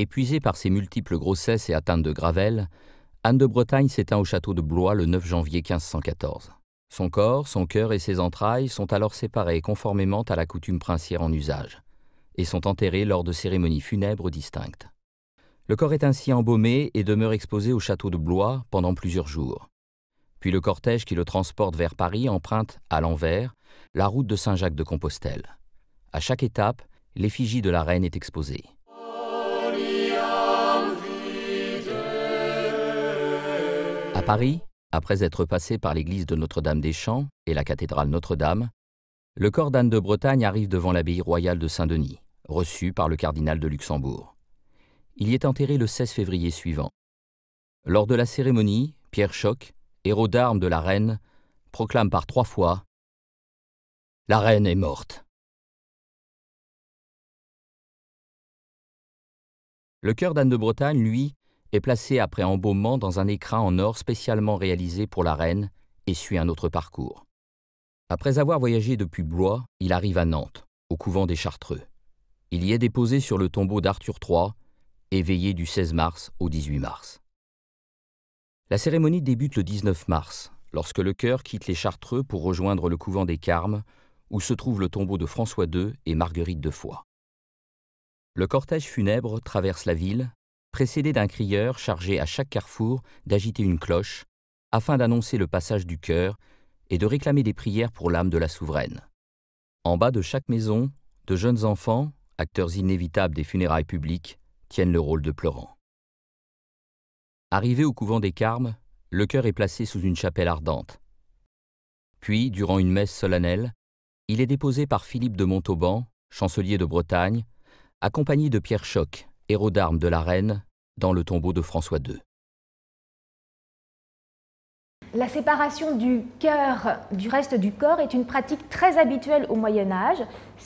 Épuisée par ses multiples grossesses et atteinte de Gravel, Anne de Bretagne s'éteint au château de Blois le 9 janvier 1514. Son corps, son cœur et ses entrailles sont alors séparés conformément à la coutume princière en usage, et sont enterrés lors de cérémonies funèbres distinctes. Le corps est ainsi embaumé et demeure exposé au château de Blois pendant plusieurs jours. Puis le cortège qui le transporte vers Paris emprunte, à l'envers, la route de Saint-Jacques de Compostelle. À chaque étape, l'effigie de la reine est exposée. Paris, après être passé par l'église de Notre-Dame-des-Champs et la cathédrale Notre-Dame, le corps d'Anne de Bretagne arrive devant l'abbaye royale de Saint-Denis, reçu par le cardinal de Luxembourg. Il y est enterré le 16 février suivant. Lors de la cérémonie, Pierre Choc, héros d'armes de la reine, proclame par trois fois La reine est morte. Le cœur d'Anne de Bretagne, lui, est placé après embaumement dans un écrin en or spécialement réalisé pour la reine et suit un autre parcours. Après avoir voyagé depuis Blois, il arrive à Nantes, au couvent des Chartreux. Il y est déposé sur le tombeau d'Arthur III, éveillé du 16 mars au 18 mars. La cérémonie débute le 19 mars, lorsque le chœur quitte les Chartreux pour rejoindre le couvent des Carmes, où se trouve le tombeau de François II et Marguerite de Foix. Le cortège funèbre traverse la ville, précédé d'un crieur chargé à chaque carrefour d'agiter une cloche, afin d'annoncer le passage du chœur et de réclamer des prières pour l'âme de la souveraine. En bas de chaque maison, de jeunes enfants, acteurs inévitables des funérailles publiques, tiennent le rôle de pleurants. Arrivé au couvent des Carmes, le cœur est placé sous une chapelle ardente. Puis, durant une messe solennelle, il est déposé par Philippe de Montauban, chancelier de Bretagne, accompagné de Pierre Choc, héros d'armes de la reine, dans le tombeau de François II. La séparation du cœur du reste du corps est une pratique très habituelle au Moyen Âge.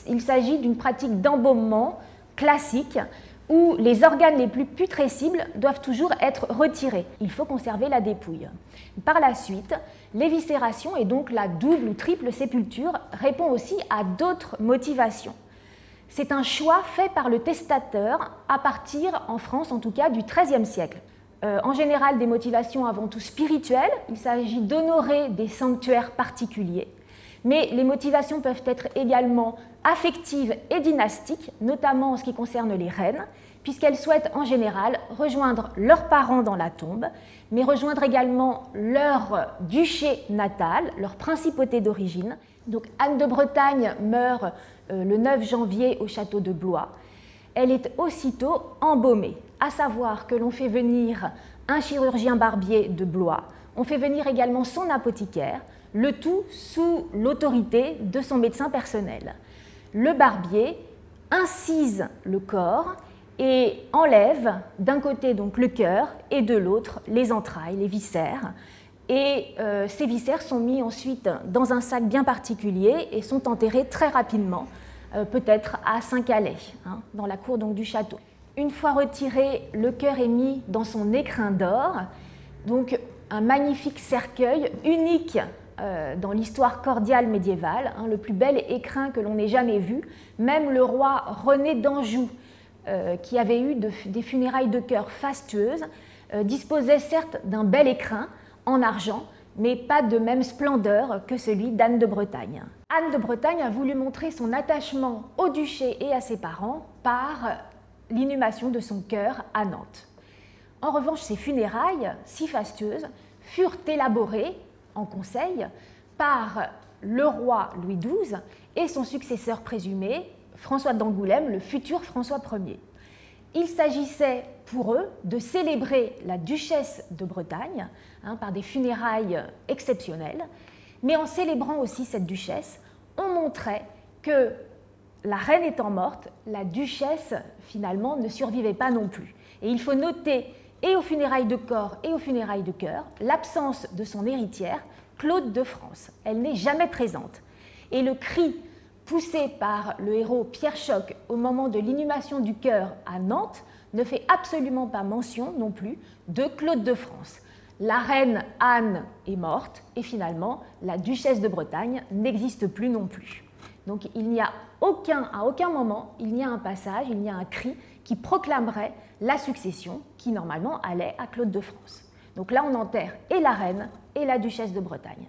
Il s'agit d'une pratique d'embaumement classique où les organes les plus putrescibles doivent toujours être retirés. Il faut conserver la dépouille. Par la suite, l'éviscération et donc la double ou triple sépulture répond aussi à d'autres motivations. C'est un choix fait par le testateur à partir, en France en tout cas, du XIIIe siècle. Euh, en général, des motivations avant tout spirituelles. Il s'agit d'honorer des sanctuaires particuliers. Mais les motivations peuvent être également affectives et dynastiques, notamment en ce qui concerne les reines, puisqu'elles souhaitent en général rejoindre leurs parents dans la tombe, mais rejoindre également leur duché natal, leur principauté d'origine. Donc Anne de Bretagne meurt euh, le 9 janvier au château de Blois. Elle est aussitôt embaumée, à savoir que l'on fait venir un chirurgien barbier de Blois, on fait venir également son apothicaire, le tout sous l'autorité de son médecin personnel. Le barbier incise le corps et enlève d'un côté donc le cœur et de l'autre les entrailles, les viscères. Et euh, ces viscères sont mis ensuite dans un sac bien particulier et sont enterrés très rapidement, euh, peut-être à Saint-Calais, hein, dans la cour donc, du château. Une fois retiré, le cœur est mis dans son écrin d'or, donc un magnifique cercueil unique euh, dans l'histoire cordiale médiévale, hein, le plus bel écrin que l'on ait jamais vu. Même le roi René d'Anjou, euh, qui avait eu des funérailles de cœur fastueuses, euh, disposait certes d'un bel écrin en argent, mais pas de même splendeur que celui d'Anne de Bretagne. Anne de Bretagne a voulu montrer son attachement au duché et à ses parents par l'inhumation de son cœur à Nantes. En revanche, ses funérailles, si fastueuses, furent élaborées en conseil par le roi Louis XII et son successeur présumé, François d'Angoulême, le futur François Ier. Il s'agissait pour eux de célébrer la duchesse de Bretagne hein, par des funérailles exceptionnelles, mais en célébrant aussi cette duchesse, on montrait que la reine étant morte, la duchesse finalement ne survivait pas non plus. Et il faut noter et aux funérailles de corps et aux funérailles de cœur, l'absence de son héritière, Claude de France. Elle n'est jamais présente. Et le cri poussé par le héros Pierre Choc au moment de l'inhumation du cœur à Nantes ne fait absolument pas mention non plus de Claude de France. La reine Anne est morte et finalement la duchesse de Bretagne n'existe plus non plus. Donc il n'y a aucun, à aucun moment, il n'y a un passage, il n'y a un cri qui proclamerait la succession qui normalement allait à Claude de France. Donc là, on enterre et la reine et la duchesse de Bretagne.